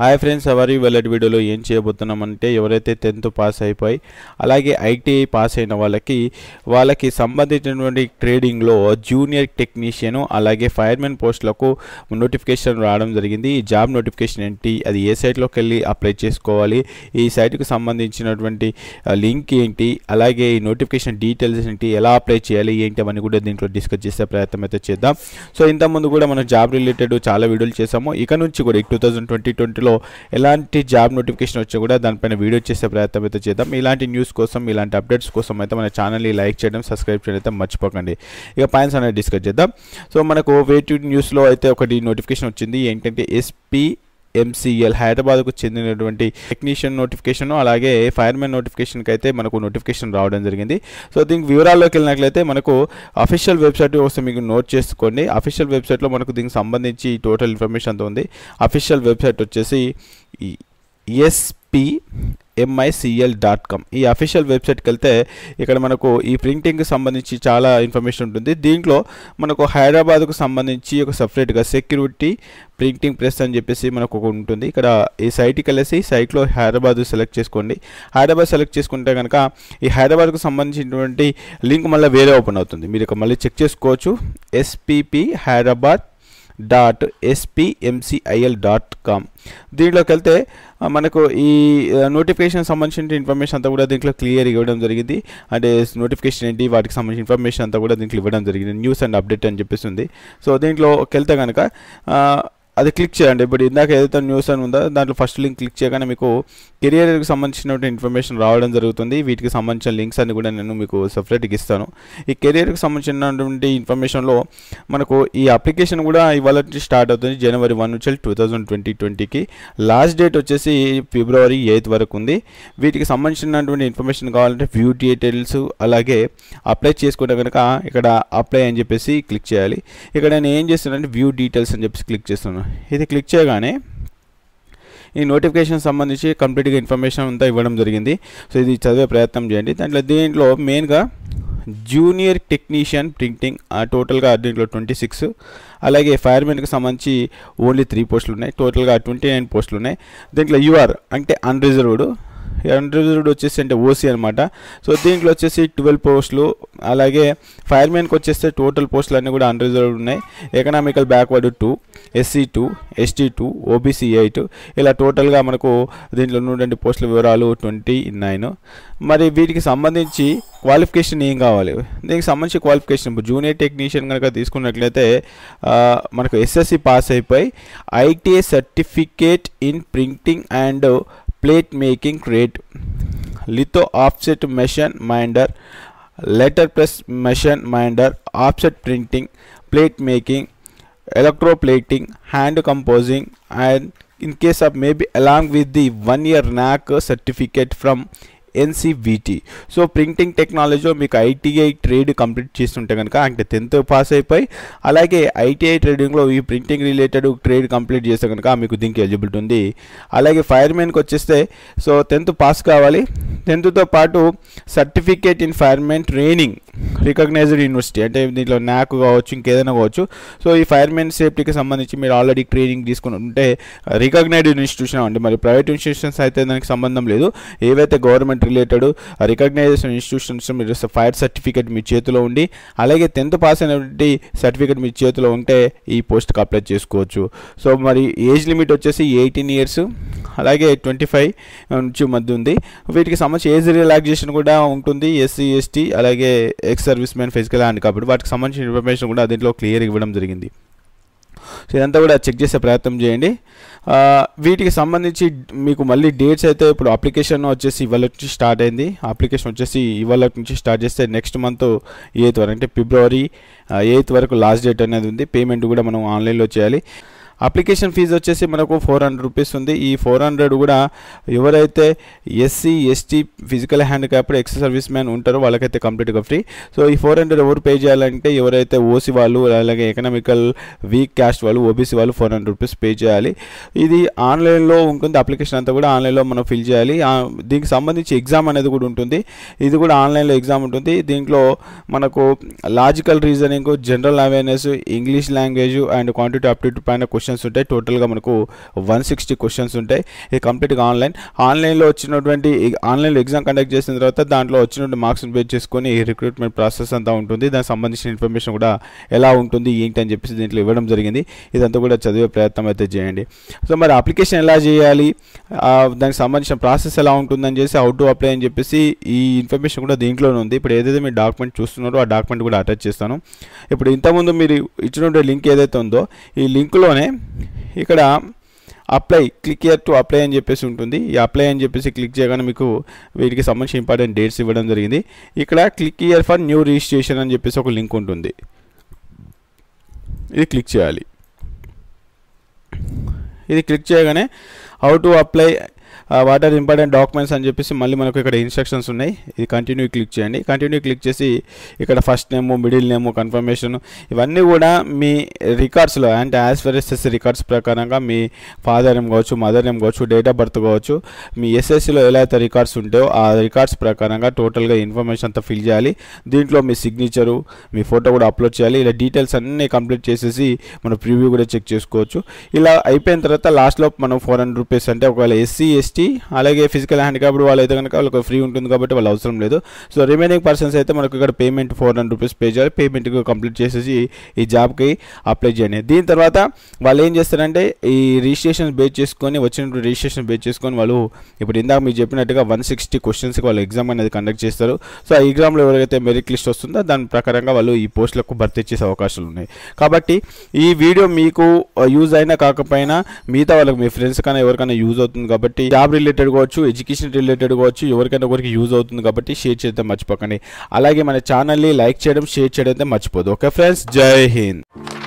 hi friends ఎవరి వెళ్ళటి వీడియోలో ఏం చేయబోతున్నామంటే ఎవరైతే టెన్త్ పాస్ అయిపోయి అలాగే ఐటీఐ పాస్ అయిన వాళ్ళకి వాళ్ళకి సంబంధించినటువంటి ట్రేడింగ్లో జూనియర్ టెక్నీషియన్ అలాగే ఫైర్మెన్ పోస్టులకు నోటిఫికేషన్ రావడం జరిగింది ఈ జాబ్ నోటిఫికేషన్ ఏంటి అది ఏ సైట్లోకి వెళ్ళి అప్లై చేసుకోవాలి ఈ సైట్కి సంబంధించినటువంటి లింక్ ఏంటి అలాగే ఈ నోటిఫికేషన్ డీటెయిల్స్ ఏంటి ఎలా అప్లై చేయాలి ఏంటి అవన్నీ కూడా దీంట్లో డిస్కస్ చేసే ప్రయత్నం అయితే చేద్దాం సో ఇంతకుముందు కూడా మనం జాబ్ రిలేటెడ్ చాలా వీడియోలు చేసాము ఇక నుంచి కూడా టూ థౌజండ్ ట్వంటీ ట్వంటీలో లో ఎలాంటి జాబ్ నోటిఫికేషన్ వచ్చా కూడా దానిపైన వీడియో చేసే ప్రయత్నం అయితే చేద్దాం ఇలాంటి న్యూస్ కోసం ఇలాంటి అప్డేట్స్ కోసం అయితే మన ఛానల్ని లైక్ చేయడం సబ్స్క్రైబ్ చేయడం అయితే మర్చిపోకండి ఇక పాయింట్స్ అనేది డిస్కస్ చేద్దాం సో మనకు వేటివ్ న్యూస్లో అయితే ఒకటి నోటిఫికేషన్ వచ్చింది ఏంటంటే ఎస్పీ ఎంసీఎల్ హైదరాబాద్కు చెందినటువంటి టెక్నీషియన్ నోటిఫికేషన్ అలాగే ఫైర్మెన్ నోటిఫికేషన్కి అయితే మనకు నోటిఫికేషన్ రావడం జరిగింది సో దీనికి వివరాల్లోకి వెళ్ళినట్లయితే మనకు అఫీషియల్ వెబ్సైట్ ఒకసారి మీకు నోట్ చేసుకోండి అఫీషియల్ వెబ్సైట్లో మనకు దీనికి సంబంధించి టోటల్ ఇన్ఫర్మేషన్ అంతా ఉంది అఫీషియల్ వెబ్సైట్ వచ్చేసి ఎస్పి ఎంఐసిఎల్ డాట్ కామ్ ఈ అఫీషియల్ వెబ్సైట్కి వెళ్తే ఇక్కడ మనకు ఈ ప్రింటింగ్కి సంబంధించి చాలా ఇన్ఫర్మేషన్ ఉంటుంది దీంట్లో మనకు హైదరాబాద్కు సంబంధించి ఒక సపరేట్గా సెక్యూరిటీ ప్రింటింగ్ ప్రెస్ అని చెప్పేసి మనకు ఉంటుంది ఇక్కడ ఈ సైట్కి వెళ్ళేసి సైట్లో హైదరాబాద్ సెలెక్ట్ చేసుకోండి హైదరాబాద్ సెలెక్ట్ చేసుకుంటే కనుక ఈ హైదరాబాద్కు సంబంధించినటువంటి లింక్ మళ్ళీ వేరే ఓపెన్ అవుతుంది మీరు మళ్ళీ చెక్ చేసుకోవచ్చు SPP Hyderabad dot SPMCIL dot com దీంట్లోకి వెళ్తే మనకు ఈ నోటిఫికేషన్ సంబంధించిన ఇన్ఫర్మేషన్ అంతా కూడా దీంట్లో క్లియర్గా ఇవ్వడం జరిగింది అంటే నోటిఫికేషన్ ఏంటి వాటికి సంబంధించిన ఇన్ఫర్మేషన్ అంతా కూడా దీంట్లో ఇవ్వడం జరిగింది న్యూస్ అండ్ అప్డేట్ అని చెప్పేసి ఉంది సో దీంట్లోకి వెళ్తే కనుక అది క్లిక్ చేయండి ఇప్పుడు ఇందాక ఏదైతే న్యూస్ అని ఉందో దాంట్లో ఫస్ట్ లింక్ క్లిక్ చేయగానే మీకు కెరియర్కి సంబంధించినటువంటి ఇన్ఫర్మేషన్ రావడం జరుగుతుంది వీటికి సంబంధించిన లింక్స్ అన్ని కూడా నేను మీకు సపరేట్గా ఇస్తాను ఈ కెరియర్కి సంబంధించినటువంటి ఇన్ఫర్మేషన్లో మనకు ఈ అప్లికేషన్ కూడా ఇవాళ స్టార్ట్ అవుతుంది జనవరి వన్ నుంచి టూ థౌజండ్ ట్వంటీ ట్వంటీకి లాస్ట్ డేట్ వచ్చేసి ఫిబ్రవరి ఎయిత్ వరకు ఉంది వీటికి సంబంధించినటువంటి ఇన్ఫర్మేషన్ కావాలంటే వ్యూ డీటెయిల్స్ అలాగే అప్లై చేసుకుంటే కనుక ఇక్కడ అప్లై అని చెప్పేసి క్లిక్ చేయాలి ఇక్కడ నేను ఏం చేస్తున్నానంటే వ్యూ డీటెయిల్స్ అని చెప్పేసి క్లిక్ చేస్తున్నాను ఇది క్లిక్ చేయగానే ఈ నోటిఫికేషన్ సంబంధించి కంప్లీట్గా ఇన్ఫర్మేషన్ అంతా ఇవ్వడం జరిగింది సో ఇది చదివే ప్రయత్నం చేయండి దాంట్లో దీంట్లో మెయిన్గా జూనియర్ టెక్నీషియన్ ప్రింటింగ్ టోటల్గా దీంట్లో ట్వంటీ సిక్స్ అలాగే ఫైర్మెన్కి సంబంధించి ఓన్లీ త్రీ పోస్టులు ఉన్నాయి టోటల్గా ట్వంటీ నైన్ పోస్టులు ఉన్నాయి దీంట్లో యూఆర్ అంటే అన్రిజర్వ్డ్ అన్రిజర్వ్డ్ వచ్చేసి అంటే ఓసీ అనమాట సో దీంట్లో వచ్చేసి ట్వెల్వ్ పోస్టులు అలాగే ఫైర్మెన్కి వచ్చేస్తే టోటల్ పోస్టులు అన్నీ కూడా అన్రిజర్వ్డ్ ఉన్నాయి economical backward two SC two ST two OBC eight ఇలా టోటల్గా మనకు దీంట్లో ఉన్నటువంటి పోస్టుల వివరాలు ట్వంటీ నైన్ మరి వీటికి సంబంధించి క్వాలిఫికేషన్ ఏం కావాలి దీనికి సంబంధించి క్వాలిఫికేషన్ ఇప్పుడు జూనియర్ టెక్నీషియన్ కనుక తీసుకున్నట్లయితే మనకు ఎస్ఎస్సి పాస్ అయిపోయి ITA certificate in printing and plate making crate, litho offset machine minder, letterpress machine minder, offset printing, plate making, electroplating, hand composing and in case of maybe along with the one year NAC certificate from NCVT so printing టెక్నాలజీలో మీకు ITI trade complete చేస్తుంటే కనుక అంటే tenth pass అయిపోయి అలాగే ITI ట్రేడింగ్లో ఈ printing related trade complete చేస్తే కనుక మీకు దీనికి ఎలిజిబిలిటీ ఉంది అలాగే ఫైర్మెన్కి వచ్చేస్తే సో టెన్త్ పాస్ కావాలి టెన్త్తో పాటు certificate in firemen training recognized university అంటే దీంట్లో నాకు కావచ్చు ఇంకేదైనా కావచ్చు సో ఈ ఫైర్మెన్ సేఫ్టీకి సంబంధించి మీరు ఆల్రెడీ ట్రైనింగ్ తీసుకుని ఉంటే రికగ్నైజ్డ్ ఇన్స్టిట్యూషన్ అండి మరి ప్రైవేట్ ఇన్స్టిట్యూషన్స్ అయితే దానికి సంబంధం లేదు ఏవైతే government department related recognition institutions మీరు ఫైర్ సర్టిఫికేట్ మీ చేతిలో ఉండి అలాగే టెన్త్ పాస్ అయినటువంటి సర్టిఫికేట్ మీ చేతిలో ఉంటే ఈ పోస్ట్కి అప్లై చేసుకోవచ్చు సో మరి ఏజ్ లిమిట్ వచ్చేసి ఎయిటీన్ ఇయర్స్ అలాగే ట్వంటీ ఫైవ్ నుంచి మధ్య ఉంది వీటికి సంబంధించి ఏజ్ రిలాక్సేషన్ కూడా ఉంటుంది ఎస్సీ ఎస్టీ అలాగే ex service man physical hand కాబట్టి వాటికి సంబంధించిన ఇన్ఫర్మేషన్ కూడా దీంట్లో క్లియర్ ఇవ్వడం జరిగింది సో ఇదంతా కూడా చెక్ చేసే ప్రయత్నం చేయండి వీటికి సంబంధించి మీకు మళ్ళీ డేట్స్ అయితే ఇప్పుడు అప్లికేషన్ వచ్చేసి ఇవాళ నుంచి స్టార్ట్ అయింది అప్లికేషన్ వచ్చేసి ఇవాళ నుంచి స్టార్ట్ చేస్తే నెక్స్ట్ మంత్ ఎయిత్ వరకు అంటే ఫిబ్రవరి ఎయిత్ వరకు లాస్ట్ డేట్ అనేది ఉంది పేమెంట్ కూడా మనం ఆన్లైన్లో చేయాలి అప్లికేషన్ ఫీజు వచ్చేసి మనకు ఫోర్ హండ్రెడ్ రూపీస్ ఉంది ఈ ఫోర్ హండ్రెడ్ కూడా ఎవరైతే SC ST physical handicapped ex service man ఉంటారో వాళ్ళకైతే కంప్లీట్గా ఫ్రీ సో ఈ ఫోర్ హండ్రెడ్ ఎవరు పే చేయాలంటే ఎవరైతే ఓసీ వాళ్ళు అలాగే ఎకనామికల్ వీక్ క్యాస్ట్ వాళ్ళు ఓబీసీ వాళ్ళు ఫోర్ హండ్రెడ్ రూపీస్ పే చేయాలి ఇది ఆన్లైన్లో ఉంటుంది అప్లికేషన్ అంతా కూడా ఆన్లైన్లో మనం ఫిల్ చేయాలి దీనికి సంబంధించి ఎగ్జామ్ అనేది కూడా ఉంటుంది ఇది కూడా ఆన్లైన్లో ఎగ్జామ్ ఉంటుంది దీంట్లో మనకు logical reasoning general awareness English language and quantity aptitude పైన క్వశ్చన్ క్వశ్చన్స్ ఉంటాయి టోటల్గా మనకు వన్ సిక్స్టీ క్వశ్చన్స్ ఉంటాయి ఇది కంప్లీట్గా ఆన్లైన్ ఆన్లైన్లో వచ్చినటువంటి ఆన్లైన్లో ఎగ్జామ్ కండక్ట్ చేసిన తర్వాత దాంట్లో వచ్చినటువంటి మార్క్స్ని బేస్ చేసుకొని రిక్రూట్మెంట్ ప్రాసెస్ అంతా ఉంటుంది దానికి సంబంధించిన ఇన్ఫర్మేషన్ కూడా ఎలా ఉంటుంది ఏంటి అని చెప్పేసి దీంట్లో ఇవ్వడం జరిగింది ఇదంతా కూడా చదివే ప్రయత్నం అయితే చేయండి సో మరి అప్లికేషన్ ఎలా చేయాలి దానికి సంబంధించిన ప్రాసెస్ ఎలా ఉంటుందని చెప్పి హౌ టు అప్లై అని చెప్పేసి ఈ ఇన్ఫర్మేషన్ కూడా దీంట్లోనే ఉంది ఇప్పుడు ఏదైతే మీరు డాక్యుమెంట్ చూస్తున్నారో ఆ డాక్యుమెంట్ కూడా అటాచ్ చేస్తాను ఇప్పుడు ఇంతకుముందు మీరు ఇచ్చినటువంటి లింక్ ఏదైతే ఉందో ఈ లింక్లోనే ఇక్కడ apply click here to apply అని చెప్పేసి ఉంటుంది ఈ అప్లై అని చెప్పేసి క్లిక్ చేయగానే మీకు వీటికి సంబంధించి ఇంపార్టెంట్ డేట్స్ ఇవ్వడం జరిగింది ఇక్కడ click here for new registration అని చెప్పేసి ఒక లింక్ ఉంటుంది ఇది క్లిక్ చేయాలి ఇది క్లిక్ చేయగానే how to apply what are important documents అని చెప్పేసి మళ్ళీ మనకు ఇక్కడ ఇన్స్ట్రక్షన్స్ ఉన్నాయి ఇది కంటిన్యూ క్లిక్ చేయండి కంటిన్యూ క్లిక్ చేసి ఇక్కడ first name middle name confirmation ఇవన్నీ కూడా మీ రికార్డ్స్లో అంటే యాజ్ ఫర్ ఎస్ రికార్డ్స్ ప్రకారంగా మీ ఫాదర్ నేమ్ కావచ్చు మదర్ నేమ్ కావచ్చు డేట్ ఆఫ్ బర్త్ కావచ్చు మీ ఎస్ఎస్సిలో ఎలా అయితే రికార్డ్స్ ఉంటాయో ఆ రికార్డ్స్ ప్రకారంగా టోటల్గా ఇన్ఫర్మేషన్ అంతా ఫిల్ చేయాలి దీంట్లో మీ సిగ్నేచరు మీ ఫోటో కూడా అప్లోడ్ చేయాలి ఇలా డీటెయిల్స్ అన్నీ కంప్లీట్ చేసేసి మన ప్రివ్యూ కూడా చెక్ చేసుకోవచ్చు ఇలా అయిపోయిన తర్వాత లాస్ట్లో మనం ఫోర్ హండ్రెడ్ రూపీస్ అంటే ఒకవేళ ఎస్సీ ఎస్ ఎస్టీ అలాగే ఫిజికల్ హ్యాండిక్యాప్డ్ వాళ్ళు అయితే కనుక వాళ్ళకి ఫ్రీ ఉంటుంది కాబట్టి వాళ్ళు అవసరం లేదు సో రిమైనింగ్ పర్సన్స్ అయితే మనకు ఇక్కడ payment four hundred rupees pay చేయాలి పేమెంట్ కంప్లీట్ చేసేసి ఈ జాబ్కి అప్లై చేయండి దీని తర్వాత వాళ్ళు ఏం చేస్తారంటే ఈ రిజిస్ట్రేషన్ బేస్ చేసుకొని వచ్చినప్పుడు రిజిస్ట్రేషన్ బేస్ చేసుకొని వాళ్ళు ఇప్పుడు ఇందాక మీరు చెప్పినట్టుగా వన్ సిక్స్టీ క్వశ్చన్స్కి వాళ్ళు ఎగ్జామ్ అనేది కండక్ట్ చేస్తారు సో ఆ ఎగ్జామ్లో ఎవరైతే మెరిట్ లిస్ట్ వస్తుందో దాని ప్రకారంగా వాళ్ళు ఈ పోస్టులకు భర్తీ చేసే అవకాశాలు ఉన్నాయి కాబట్టి ఈ వీడియో మీకు యూజ్ అయినా కాకపోయినా మిగతా వాళ్ళకి మీ ఫ్రెండ్స్ కన్నా ఎవరికైనా యూజ్ అవుతుంది కాబట్టి జాబ్ రిలేటెడ్ కావచ్చు ఎడ్యుకేషన్ రిలేటెడ్ కావచ్చు ఎవరికైనా ఒకరికి యూజ్ అవుతుంది కాబట్టి షేర్ చేయడం మర్చిపోకండి అలాగే మన ఛానల్ని లైక్ చేయడం షేర్ చేయడం అయితే మర్చిపోదు ఓకే ఫ్రెండ్స్ జై హింద్